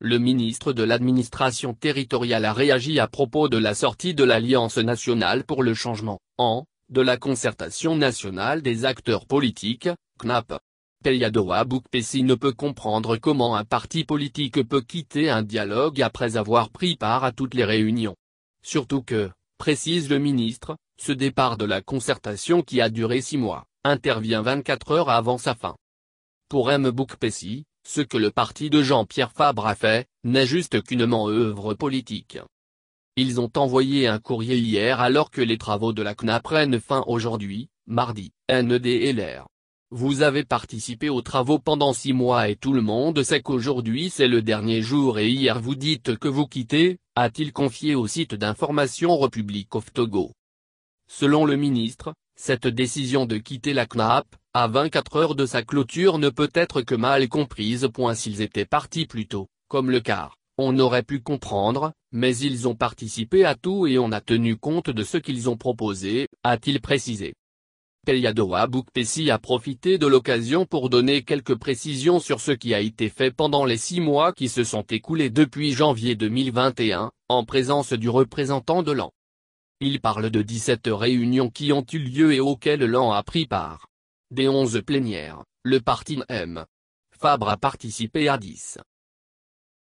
Le ministre de l'administration territoriale a réagi à propos de la sortie de l'Alliance nationale pour le changement, en, de la concertation nationale des acteurs politiques, CNAP. Peyadoa Boukpessi ne peut comprendre comment un parti politique peut quitter un dialogue après avoir pris part à toutes les réunions. Surtout que, précise le ministre, ce départ de la concertation qui a duré six mois, intervient 24 heures avant sa fin. Pour M. Boukpessi, ce que le parti de Jean-Pierre Fabre a fait, n'est juste qu'une manœuvre politique. Ils ont envoyé un courrier hier alors que les travaux de la CNA prennent fin aujourd'hui, mardi, NDLR. Vous avez participé aux travaux pendant six mois et tout le monde sait qu'aujourd'hui c'est le dernier jour et hier vous dites que vous quittez, a-t-il confié au site d'information Republic of Togo. Selon le ministre, cette décision de quitter la CNAP, à 24 heures de sa clôture ne peut être que mal comprise. S'ils étaient partis plus tôt, comme le cas, on aurait pu comprendre, mais ils ont participé à tout et on a tenu compte de ce qu'ils ont proposé, a-t-il précisé. Pelyadoa Boukpessi a profité de l'occasion pour donner quelques précisions sur ce qui a été fait pendant les six mois qui se sont écoulés depuis janvier 2021, en présence du représentant de l'AN. Il parle de 17 réunions qui ont eu lieu et auxquelles l'AN a pris part. Des onze plénières, le parti M. Fabre a participé à dix.